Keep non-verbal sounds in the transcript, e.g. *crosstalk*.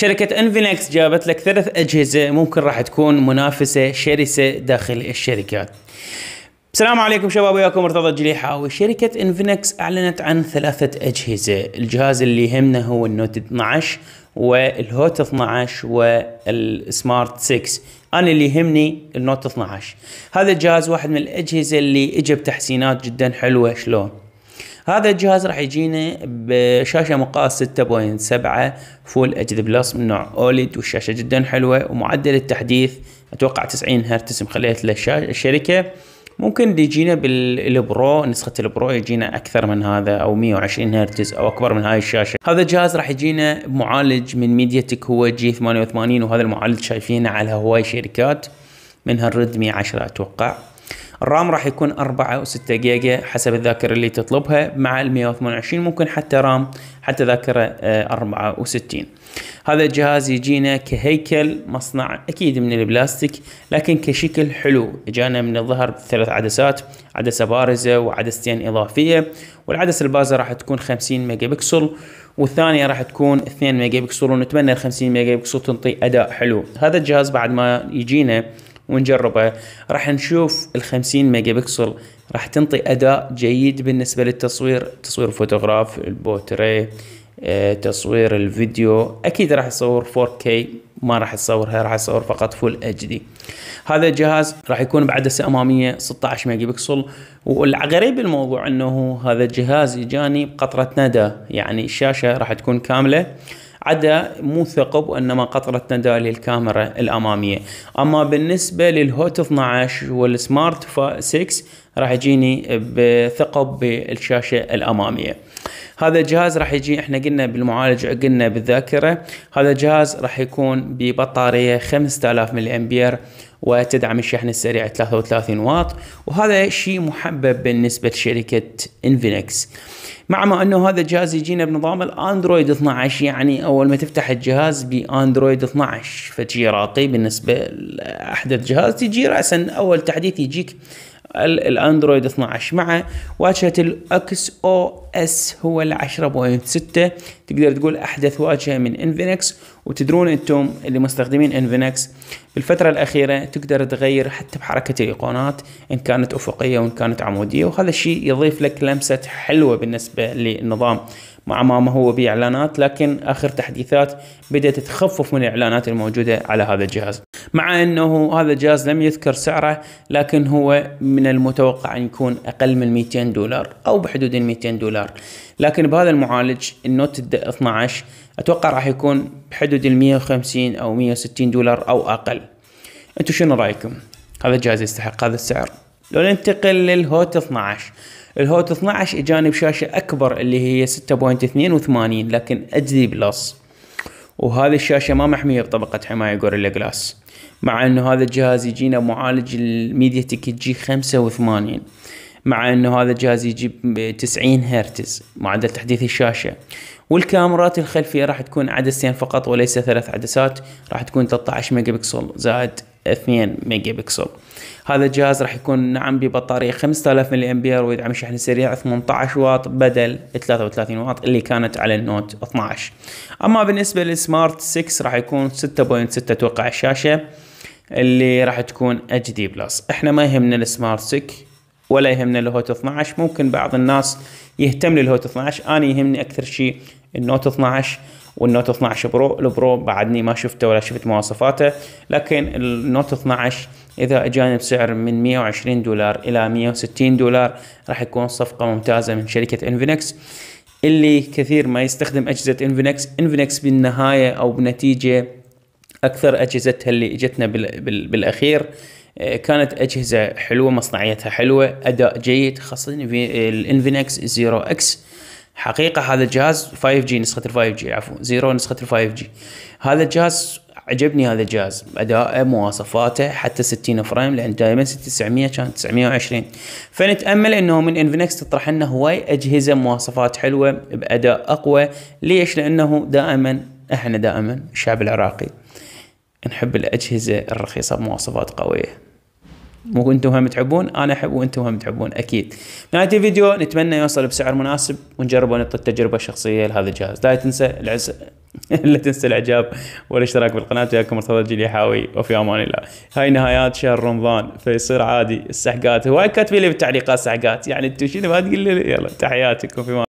شركة انفينكس جابت لك ثلاث اجهزة ممكن راح تكون منافسة شرسة داخل الشركات. السلام عليكم شباب وياكم مرتضى الجليحاوي شركة انفينكس اعلنت عن ثلاثة اجهزة الجهاز اللي يهمنا هو النوت 12 والهوت 12 والسمارت 6 انا اللي يهمني النوت 12 هذا الجهاز واحد من الاجهزة اللي اجى بتحسينات جدا حلوة شلون هذا الجهاز راح يجينا بشاشه مقاس 6.7 فول اتش دي بلس من نوع اوليد والشاشه جدا حلوه ومعدل التحديث اتوقع 90 هرتز مخليت له الشركه ممكن يجينا بالبرو نسخه البرو يجينا اكثر من هذا او 120 هرتز او اكبر من هاي الشاشه هذا الجهاز راح يجينا بمعالج من ميديا تك هو جي 88 وهذا المعالج شايفينه على هواي شركات منها الريدمي 10 اتوقع الرام راح يكون 4 و 6 جيجا حسب الذاكره اللي تطلبها مع ال 128 ممكن حتى رام حتى ذاكره 64 آه، هذا الجهاز يجينا كهيكل مصنع اكيد من البلاستيك لكن كشكل حلو اجانا من الظهر ثلاث عدسات عدسه بارزه وعدستين اضافيه والعدسه البارزه راح تكون 50 ميجا بكسل والثانيه راح تكون 2 ميجا بكسل ونتمنى ال 50 ميجا بكسل تنطي اداء حلو هذا الجهاز بعد ما يجينا ونجربه راح نشوف ال 50 ميجا بكسل راح تنطي اداء جيد بالنسبه للتصوير تصوير فوتوغراف البوتريه آه، تصوير الفيديو اكيد راح يصور 4K ما راح تصورها راح تصور فقط فول اتش دي هذا الجهاز راح يكون بعدسه اماميه 16 ميجا بكسل والغريب الموضوع انه هذا الجهاز يجاني بقطره ندى يعني الشاشه راح تكون كامله عدا مو ثقب وانما قطرة نداء الكاميرا الامامية اما بالنسبة للهوت 12 والسمارت 6 راح يجيني بثقب بالشاشة الامامية هذا الجهاز راح يجي احنا قلنا بالمعالج قلنا بالذاكرة هذا الجهاز راح يكون ببطارية 5000 ملي امبير وتدعم الشحن السريع 33 واط وهذا شيء محبب بالنسبة لشركة انفينكس مع ما انه هذا الجهاز يجينا بنظام الاندرويد 12 يعني اول ما تفتح الجهاز باندرويد 12 فتجي راقي بالنسبة لاحدث جهاز تجي راسا اول تحديث يجيك الاندرويد 12 معه واجهه الاكس او اس هو ال 10.6 تقدر تقول احدث واجهه من انفينكس وتدرون انتم اللي مستخدمين انفينكس بالفتره الاخيره تقدر تغير حتى بحركه الايقونات ان كانت افقيه وان كانت عموديه وهذا الشيء يضيف لك لمسه حلوه بالنسبه للنظام مع ما هو بإعلانات لكن آخر تحديثات بدأت تخفف من الإعلانات الموجودة على هذا الجهاز مع أنه هذا الجهاز لم يذكر سعره لكن هو من المتوقع أن يكون أقل من 200 دولار أو بحدود 200 دولار لكن بهذا المعالج النوت 12 أتوقع راح يكون بحدود 150 أو 160 دولار أو أقل أنتم شنو رأيكم؟ هذا الجهاز يستحق هذا السعر لو ننتقل للهوت 12 الهوت 12 اجاني بشاشه اكبر اللي هي 6.82 لكن اتش دي بلس وهذه الشاشه ما محميه بطبقه حمايه غوريلا جلاس مع انه هذا الجهاز يجينا معالج الميديا تك جي 85 مع انه هذا الجهاز يجيب 90 هرتز معدل تحديث الشاشه والكاميرات الخلفيه راح تكون عدستين فقط وليس ثلاث عدسات راح تكون 13 ميجا بكسل زائد 2 ميجا بكسل هذا الجهاز راح يكون نعم ببطارية 5000 ملي امبير ويدعم شحن سريع 18 واط بدل 33 واط اللي كانت على النوت 12 اما بالنسبة للسمارت 6 راح يكون 6.6 توقع الشاشة اللي راح تكون اتش دي بلس احنا ما يهمنا السمارت 6 ولا يهمنا الهوت 12 ممكن بعض الناس يهتم للهوت 12 انا يهمني اكثر شيء النوت 12 والنوت 12 برو البرو بعدني ما شفته ولا شفت مواصفاته لكن النوت 12 اذا اجاني بسعر من 120 دولار الى 160 دولار راح يكون صفقه ممتازه من شركه انفينكس اللي كثير ما يستخدم اجهزه انفينكس انفينكس بالنهايه او بنتيجه اكثر اجهزتها اللي اجتنا بالاخير آه، كانت اجهزه حلوه مصنعيتها حلوه اداء جيد خاصه الانفينكس 0 اكس حقيقه هذا الجهاز 5 جي نسخه ال 5 جي عفوا زيرو نسخه ال 5 جي هذا الجهاز عجبني هذا الجهاز اداءه مواصفاته حتى 60 فريم لان دائما 900 كان 920 فنتامل انه من انفينكس تطرح لنا هواي اجهزه مواصفات حلوه باداء اقوى ليش لانه دائما احنا دائما الشعب العراقي نحب الاجهزه الرخيصه بمواصفات قويه مو انتم هم تحبون انا احب وانتم هم تحبون اكيد نهايه الفيديو نتمنى يوصل بسعر مناسب ونجربه نعطي التجربه الشخصيه لهذا الجهاز لا تنسى العز *laughs* لا تنسى الاعجاب والاشتراك بالقناه جاكم مرتضى الجلي حاوي وفي امان الله هاي نهايات شهر رمضان فيصير عادي السحقات هواي كاتبين لي بالتعليقات سحقات يعني انتم شنو ما تقول لي يلا تحياتكم في